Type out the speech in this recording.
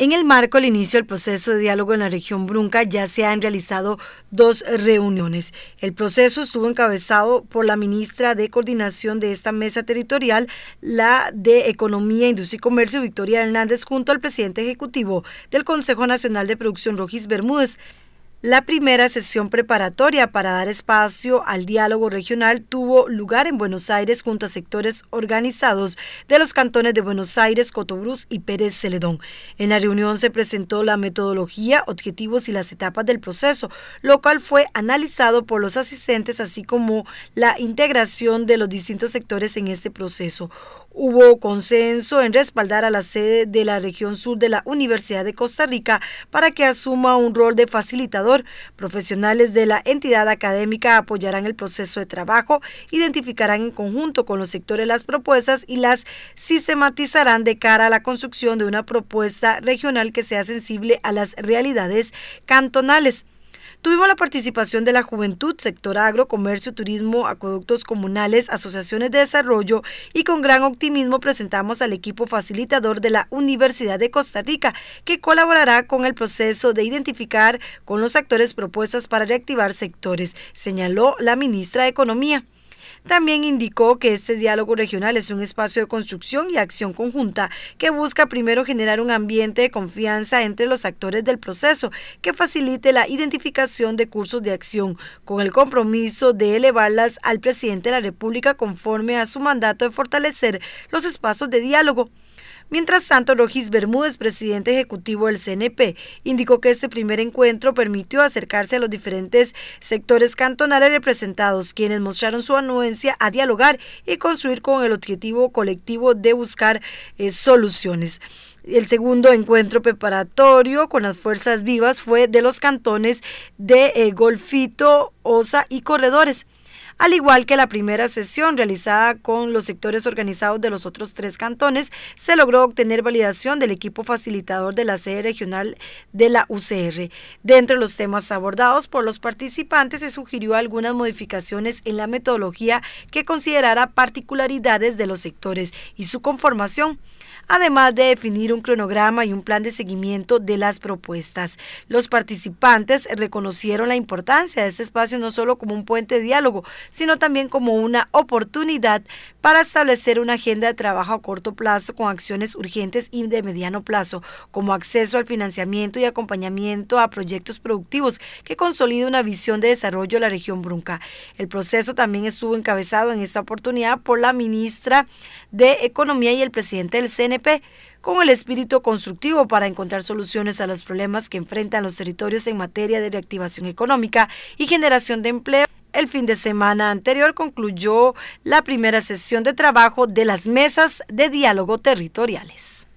En el marco del inicio del proceso de diálogo en la región Brunca ya se han realizado dos reuniones. El proceso estuvo encabezado por la ministra de Coordinación de esta mesa territorial, la de Economía, Industria y Comercio, Victoria Hernández, junto al presidente ejecutivo del Consejo Nacional de Producción, Rojis Bermúdez. La primera sesión preparatoria para dar espacio al diálogo regional tuvo lugar en Buenos Aires junto a sectores organizados de los cantones de Buenos Aires, Cotobruz y Pérez Celedón. En la reunión se presentó la metodología, objetivos y las etapas del proceso, lo cual fue analizado por los asistentes, así como la integración de los distintos sectores en este proceso. Hubo consenso en respaldar a la sede de la región sur de la Universidad de Costa Rica para que asuma un rol de facilitador profesionales de la entidad académica apoyarán el proceso de trabajo, identificarán en conjunto con los sectores las propuestas y las sistematizarán de cara a la construcción de una propuesta regional que sea sensible a las realidades cantonales. Tuvimos la participación de la juventud, sector agro, comercio, turismo, acueductos comunales, asociaciones de desarrollo y con gran optimismo presentamos al equipo facilitador de la Universidad de Costa Rica que colaborará con el proceso de identificar con los actores propuestas para reactivar sectores, señaló la ministra de Economía. También indicó que este diálogo regional es un espacio de construcción y acción conjunta que busca primero generar un ambiente de confianza entre los actores del proceso que facilite la identificación de cursos de acción con el compromiso de elevarlas al presidente de la República conforme a su mandato de fortalecer los espacios de diálogo Mientras tanto, Rogis Bermúdez, presidente ejecutivo del CNP, indicó que este primer encuentro permitió acercarse a los diferentes sectores cantonales representados, quienes mostraron su anuencia a dialogar y construir con el objetivo colectivo de buscar eh, soluciones. El segundo encuentro preparatorio con las fuerzas vivas fue de los cantones de eh, Golfito, Osa y Corredores al igual que la primera sesión realizada con los sectores organizados de los otros tres cantones, se logró obtener validación del equipo facilitador de la sede regional de la UCR. Dentro de los temas abordados por los participantes se sugirió algunas modificaciones en la metodología que considerara particularidades de los sectores y su conformación además de definir un cronograma y un plan de seguimiento de las propuestas. Los participantes reconocieron la importancia de este espacio no solo como un puente de diálogo, sino también como una oportunidad para establecer una agenda de trabajo a corto plazo con acciones urgentes y de mediano plazo, como acceso al financiamiento y acompañamiento a proyectos productivos que consolide una visión de desarrollo de la región Brunca. El proceso también estuvo encabezado en esta oportunidad por la ministra de Economía y el presidente del CNP con el espíritu constructivo para encontrar soluciones a los problemas que enfrentan los territorios en materia de reactivación económica y generación de empleo el fin de semana anterior concluyó la primera sesión de trabajo de las mesas de diálogo territoriales.